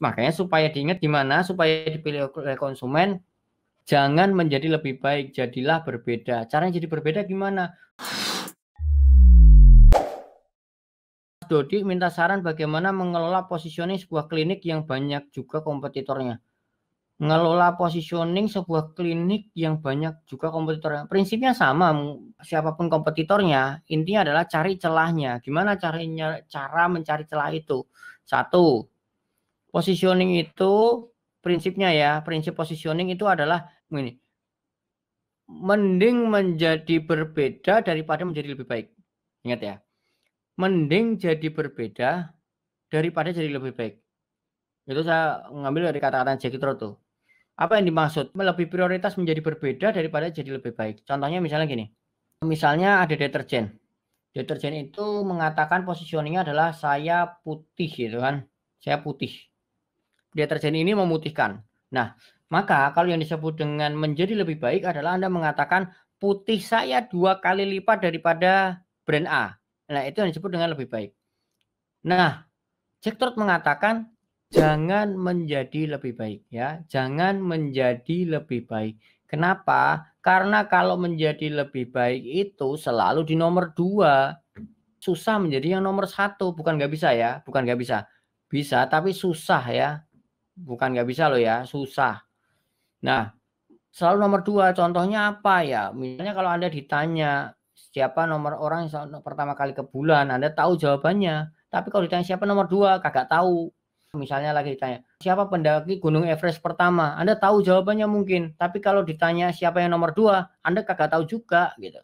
Makanya supaya diingat di mana supaya dipilih oleh konsumen, jangan menjadi lebih baik, jadilah berbeda. Caranya jadi berbeda gimana? Dodi minta saran bagaimana mengelola positioning sebuah klinik yang banyak juga kompetitornya. Mengelola positioning sebuah klinik yang banyak juga kompetitornya. Prinsipnya sama, siapapun kompetitornya, intinya adalah cari celahnya. Gimana carinya cara mencari celah itu? Satu, Positioning itu prinsipnya ya, prinsip positioning itu adalah ini Mending menjadi berbeda daripada menjadi lebih baik. Ingat ya. Mending jadi berbeda daripada jadi lebih baik. Itu saya ngambil dari kata-kata Jack Trout tuh. Apa yang dimaksud? Lebih prioritas menjadi berbeda daripada jadi lebih baik. Contohnya misalnya gini. Misalnya ada deterjen. Deterjen itu mengatakan positioningnya adalah saya putih gitu kan. Saya putih deterjen ini memutihkan. Nah, maka kalau yang disebut dengan menjadi lebih baik adalah Anda mengatakan putih saya dua kali lipat daripada brand A. Nah, itu yang disebut dengan lebih baik. Nah, Jack Trout mengatakan jangan menjadi lebih baik ya. Jangan menjadi lebih baik. Kenapa? Karena kalau menjadi lebih baik itu selalu di nomor dua. Susah menjadi yang nomor satu. Bukan nggak bisa ya. Bukan nggak bisa. Bisa, tapi susah ya bukan nggak bisa loh ya, susah. Nah, hmm. selalu nomor dua. Contohnya apa ya? Misalnya kalau Anda ditanya siapa nomor orang yang pertama kali ke bulan, Anda tahu jawabannya. Tapi kalau ditanya siapa nomor dua, kagak tahu. Misalnya lagi ditanya, siapa pendaki Gunung Everest pertama? Anda tahu jawabannya mungkin. Tapi kalau ditanya siapa yang nomor dua, Anda kagak tahu juga gitu.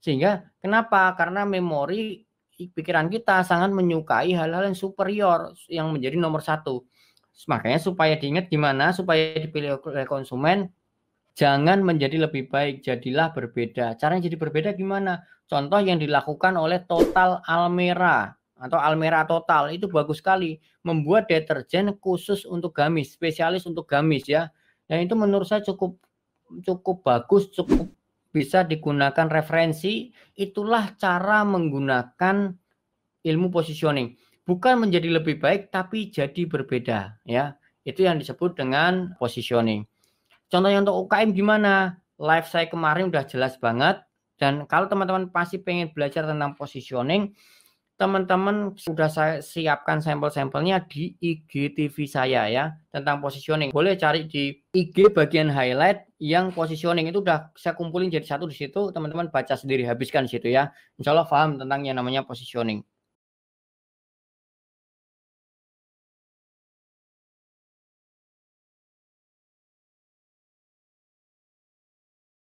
Sehingga kenapa? Karena memori pikiran kita sangat menyukai hal-hal yang superior yang menjadi nomor satu. Makanya supaya diingat gimana supaya dipilih oleh konsumen jangan menjadi lebih baik, jadilah berbeda. cara yang jadi berbeda gimana? Contoh yang dilakukan oleh Total Almera atau Almera Total itu bagus sekali membuat deterjen khusus untuk gamis, spesialis untuk gamis ya. Dan itu menurut saya cukup cukup bagus, cukup bisa digunakan referensi. Itulah cara menggunakan ilmu positioning bukan menjadi lebih baik tapi jadi berbeda ya itu yang disebut dengan positioning contohnya untuk UKM gimana live saya kemarin udah jelas banget dan kalau teman-teman pasti pengen belajar tentang positioning teman-teman sudah saya siapkan sampel-sampelnya di IGTV saya ya tentang positioning boleh cari di IG bagian highlight yang positioning itu udah saya kumpulin jadi satu di situ teman-teman baca sendiri habiskan di situ ya Insya Allah paham tentang yang namanya positioning